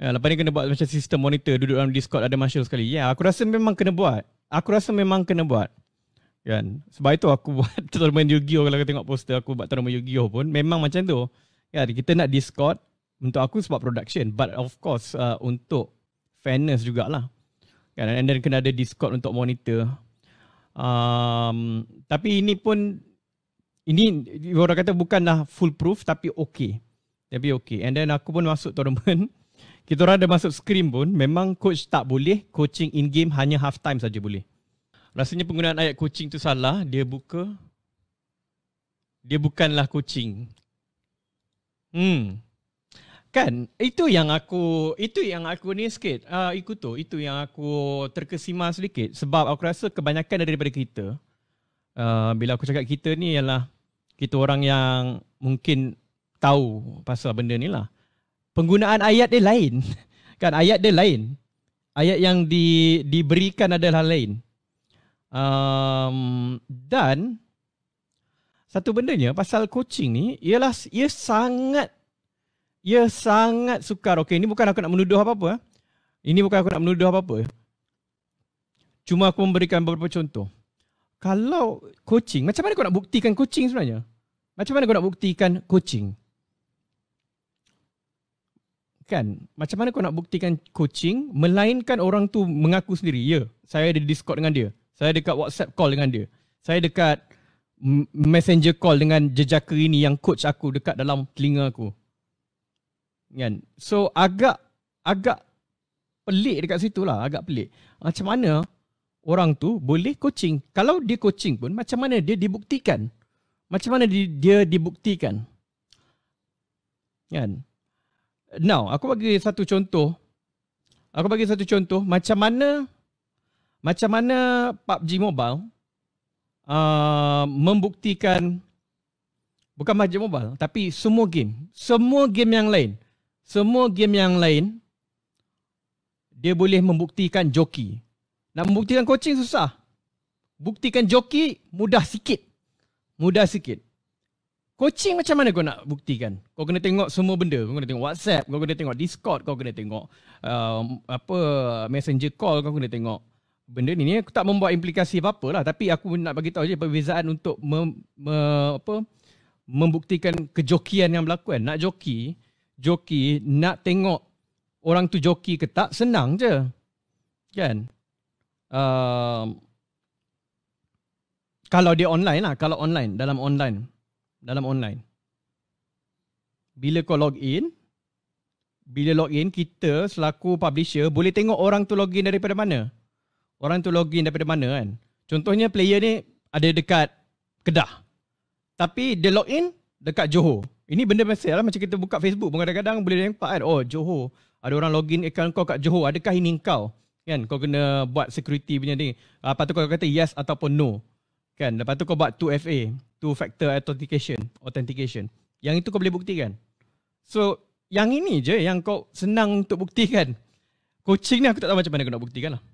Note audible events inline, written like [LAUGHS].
Ya, lepas ni kena buat macam sistem monitor duduk dalam Discord ada Marshall sekali. Ya, aku rasa memang kena buat. Aku rasa memang kena buat. Kan? Sebab itu aku [LAUGHS] buat tournament Yu-Gi-Oh kalau aku tengok poster aku buat tournament Yu-Gi-Oh pun memang macam tu. Ya, kita nak Discord untuk aku sebab production but of course uh, untuk fairness jugalah. Kan? And then kena ada Discord untuk monitor. Um, tapi ini pun ini orang kata bukanlah full proof tapi okey. Tapi okey. And then aku pun masuk tournament [LAUGHS] kita orang ada masuk screen pun memang coach tak boleh coaching in game hanya half time saja boleh. Rasanya penggunaan ayat coaching tu salah, dia buka dia bukanlah coaching. Hmm. Kan, itu yang aku itu yang aku ni sikit. Ah uh, ikut tu, itu yang aku terkesima sedikit sebab aku rasa kebanyakan daripada kita uh, bila aku cakap kita ni ialah kita orang yang mungkin tahu pasal benda ni lah penggunaan ayat dia lain. [LAUGHS] Kan ayat dia lain. Ayat yang di, diberikan adalah lain. Um, dan satu benda ni, pasal coaching ni ialah ia sangat ia sangat sukar. Okey, ini bukan aku nak menuduh apa-apa. Eh. Ini bukan aku nak menuduh apa-apa. Cuma aku memberikan beberapa contoh. Kalau coaching, macam mana kau nak buktikan coaching sebenarnya? Macam mana kau nak buktikan coaching? kan macam mana kau nak buktikan coaching melainkan orang tu mengaku sendiri ya saya ada discord dengan dia saya dekat whatsapp call dengan dia saya dekat messenger call dengan jejaka ini yang coach aku dekat dalam telinga aku kan so agak agak pelik dekat situ lah agak pelik macam mana orang tu boleh coaching kalau dia coaching pun macam mana dia dibuktikan macam mana dia dibuktikan kan yeah. Now, aku bagi satu contoh. Aku bagi satu contoh macam mana macam mana PUBG Mobile uh, membuktikan bukan PUBG Mobile tapi semua game, semua game yang lain. Semua game yang lain dia boleh membuktikan joki. Nak membuktikan coaching susah. Buktikan joki mudah sikit. Mudah sikit. Coaching macam mana kau nak buktikan? Kau kena tengok semua benda. Kau kena tengok WhatsApp, kau kena tengok Discord, kau kena tengok um, apa Messenger call, kau kena tengok benda ni. ni aku tak membuat implikasi apa-apa lah. Tapi aku nak bagi tahu je perbezaan untuk mem, me, apa, membuktikan kejokian yang berlaku. Kan? Nak joki, joki nak tengok orang tu joki ke tak, senang je. Kan? Um, kalau dia online lah. Kalau online, dalam online dalam online. Bila kau log in, bila log in kita selaku publisher boleh tengok orang tu login daripada mana. Orang tu login daripada mana kan? Contohnya player ni ada dekat Kedah. Tapi dia log in dekat Johor. Ini benda mesti lah macam kita buka Facebook pun kadang-kadang boleh nampak kan. Oh Johor. Ada orang login account kau kat Johor. Adakah ini kau? Kan kau kena buat security punya ni. Ah, lepas tu kau kata yes ataupun no. Kan? Lepas tu kau buat two fa two factor authentication, authentication. Yang itu kau boleh buktikan. So, yang ini je yang kau senang untuk buktikan. Coaching ni aku tak tahu macam mana aku nak buktikan lah.